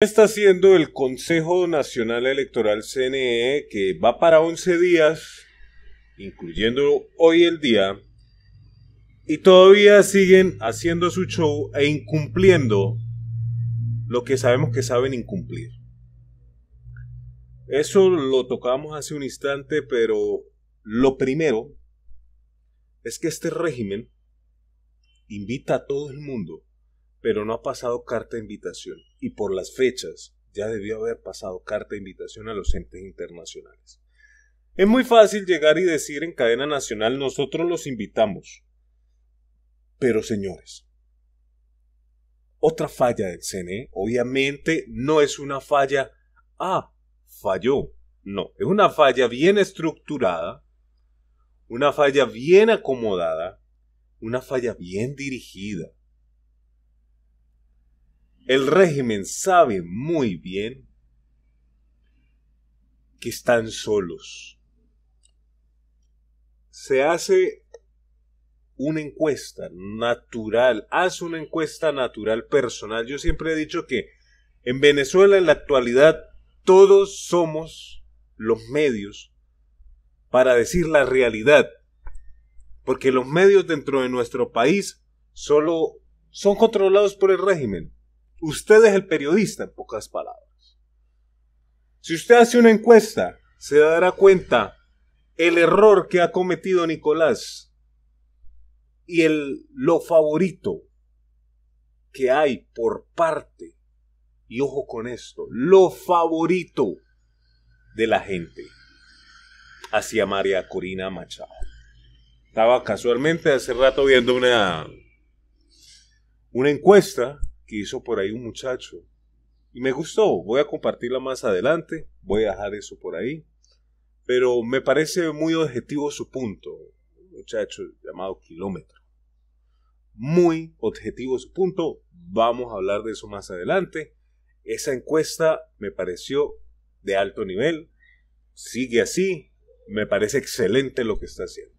está haciendo el Consejo Nacional Electoral CNE que va para 11 días, incluyendo hoy el día, y todavía siguen haciendo su show e incumpliendo lo que sabemos que saben incumplir? Eso lo tocamos hace un instante, pero lo primero es que este régimen invita a todo el mundo pero no ha pasado carta de invitación y por las fechas ya debió haber pasado carta de invitación a los entes internacionales. Es muy fácil llegar y decir en cadena nacional nosotros los invitamos. Pero señores, otra falla del CNE, obviamente no es una falla, ah, falló, no, es una falla bien estructurada, una falla bien acomodada, una falla bien dirigida, el régimen sabe muy bien que están solos. Se hace una encuesta natural, hace una encuesta natural personal. Yo siempre he dicho que en Venezuela en la actualidad todos somos los medios para decir la realidad, porque los medios dentro de nuestro país solo son controlados por el régimen. Usted es el periodista, en pocas palabras. Si usted hace una encuesta, se dará cuenta el error que ha cometido Nicolás y el, lo favorito que hay por parte, y ojo con esto, lo favorito de la gente hacia María Corina Machado. Estaba casualmente hace rato viendo una, una encuesta que hizo por ahí un muchacho. Y me gustó, voy a compartirla más adelante, voy a dejar eso por ahí. Pero me parece muy objetivo su punto, muchacho llamado Kilómetro. Muy objetivo su punto, vamos a hablar de eso más adelante. Esa encuesta me pareció de alto nivel, sigue así, me parece excelente lo que está haciendo.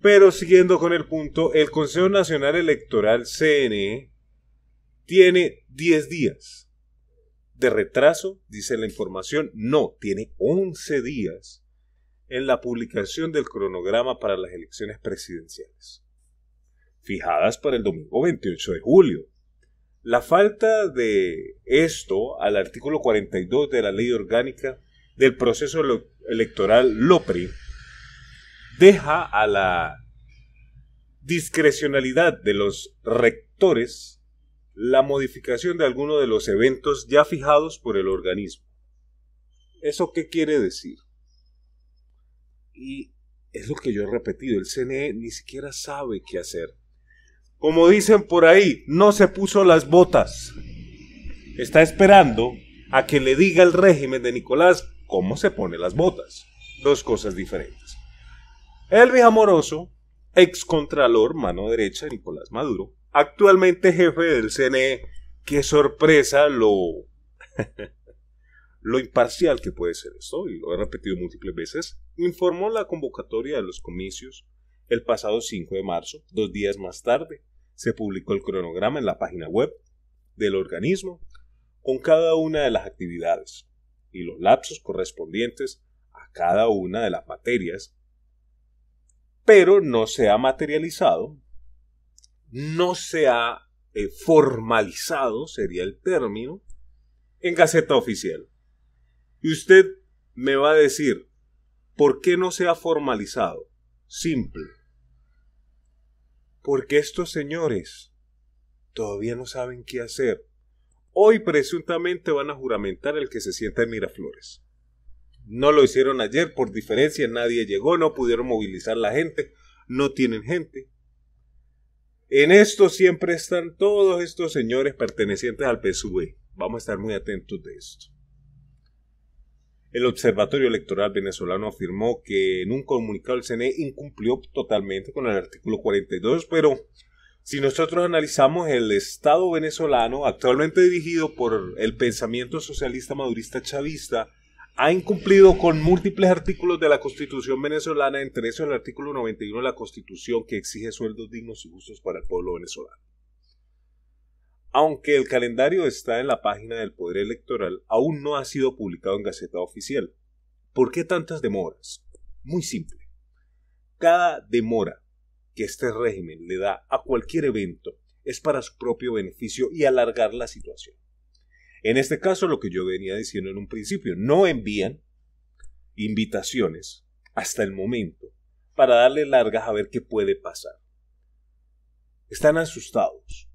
Pero siguiendo con el punto, el Consejo Nacional Electoral CNE tiene 10 días de retraso, dice la información, no, tiene 11 días en la publicación del cronograma para las elecciones presidenciales, fijadas para el domingo 28 de julio. La falta de esto al artículo 42 de la ley orgánica del proceso electoral LOPRI deja a la discrecionalidad de los rectores la modificación de alguno de los eventos ya fijados por el organismo. ¿Eso qué quiere decir? Y es lo que yo he repetido, el CNE ni siquiera sabe qué hacer. Como dicen por ahí, no se puso las botas. Está esperando a que le diga el régimen de Nicolás cómo se pone las botas. Dos cosas diferentes. elvi Amoroso, ex contralor, mano derecha de Nicolás Maduro, actualmente jefe del CNE. Qué sorpresa lo, lo imparcial que puede ser esto, y lo he repetido múltiples veces, informó la convocatoria de los comicios el pasado 5 de marzo, dos días más tarde. Se publicó el cronograma en la página web del organismo con cada una de las actividades y los lapsos correspondientes a cada una de las materias, pero no se ha materializado no se ha eh, formalizado, sería el término, en Gaceta Oficial. Y usted me va a decir, ¿por qué no se ha formalizado? Simple. Porque estos señores todavía no saben qué hacer. Hoy presuntamente van a juramentar el que se sienta en Miraflores. No lo hicieron ayer por diferencia, nadie llegó, no pudieron movilizar la gente, no tienen gente. En esto siempre están todos estos señores pertenecientes al PSUV. E. Vamos a estar muy atentos de esto. El Observatorio Electoral venezolano afirmó que en un comunicado el CNE incumplió totalmente con el artículo 42, pero si nosotros analizamos el Estado venezolano actualmente dirigido por el pensamiento socialista madurista chavista, ha incumplido con múltiples artículos de la Constitución venezolana, entre esos el artículo 91 de la Constitución que exige sueldos dignos y justos para el pueblo venezolano. Aunque el calendario está en la página del Poder Electoral, aún no ha sido publicado en Gaceta Oficial. ¿Por qué tantas demoras? Muy simple. Cada demora que este régimen le da a cualquier evento es para su propio beneficio y alargar la situación. En este caso, lo que yo venía diciendo en un principio, no envían invitaciones hasta el momento para darle largas a ver qué puede pasar. Están asustados.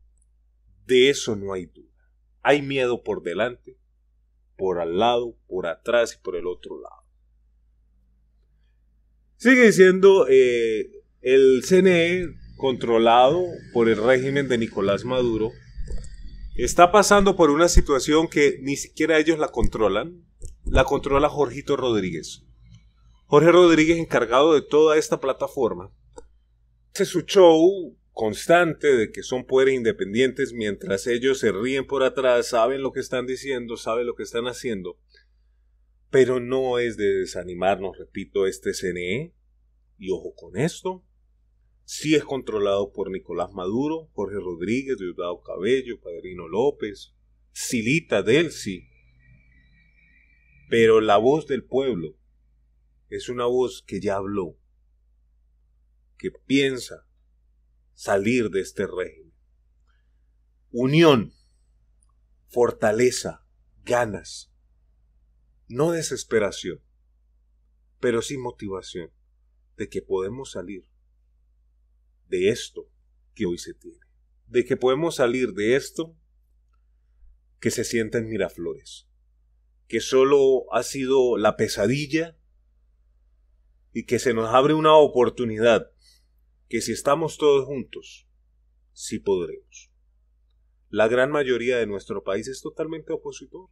De eso no hay duda. Hay miedo por delante, por al lado, por atrás y por el otro lado. Sigue diciendo eh, el CNE controlado por el régimen de Nicolás Maduro Está pasando por una situación que ni siquiera ellos la controlan. La controla Jorgito Rodríguez. Jorge Rodríguez, encargado de toda esta plataforma, hace su show constante de que son poderes independientes mientras ellos se ríen por atrás, saben lo que están diciendo, saben lo que están haciendo. Pero no es de desanimarnos, repito, este CNE. Y ojo con esto, sí es controlado por Nicolás Maduro, Jorge Rodríguez, Deudado Cabello, Padrino López, Silita Delsi. Pero la voz del pueblo es una voz que ya habló, que piensa salir de este régimen. Unión, fortaleza, ganas, no desesperación, pero sí motivación de que podemos salir de esto que hoy se tiene, de que podemos salir de esto que se sienta en Miraflores, que solo ha sido la pesadilla y que se nos abre una oportunidad, que si estamos todos juntos, sí podremos. La gran mayoría de nuestro país es totalmente opositor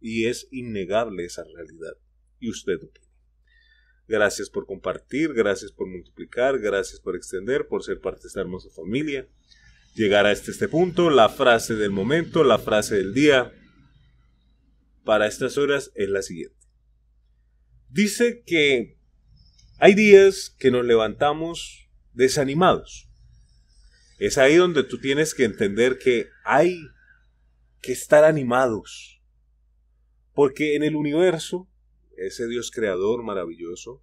y es innegable esa realidad. ¿Y usted puede Gracias por compartir, gracias por multiplicar, gracias por extender, por ser parte de esta hermosa familia. Llegar este este punto, la frase del momento, la frase del día para estas horas es la siguiente. Dice que hay días que nos levantamos desanimados. Es ahí donde tú tienes que entender que hay que estar animados. Porque en el universo ese Dios creador maravilloso,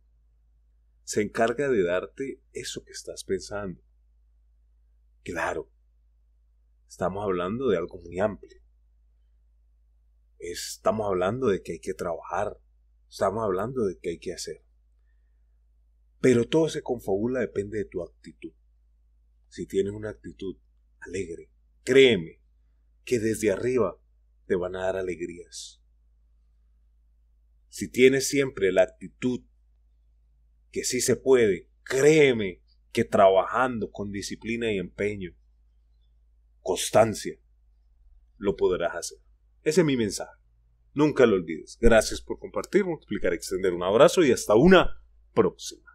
se encarga de darte eso que estás pensando. Claro, estamos hablando de algo muy amplio. Estamos hablando de que hay que trabajar, estamos hablando de que hay que hacer. Pero todo se confabula depende de tu actitud. Si tienes una actitud alegre, créeme que desde arriba te van a dar alegrías si tienes siempre la actitud que sí se puede, créeme que trabajando con disciplina y empeño, constancia, lo podrás hacer. Ese es mi mensaje. Nunca lo olvides. Gracias por compartir, multiplicar, extender. Un abrazo y hasta una próxima.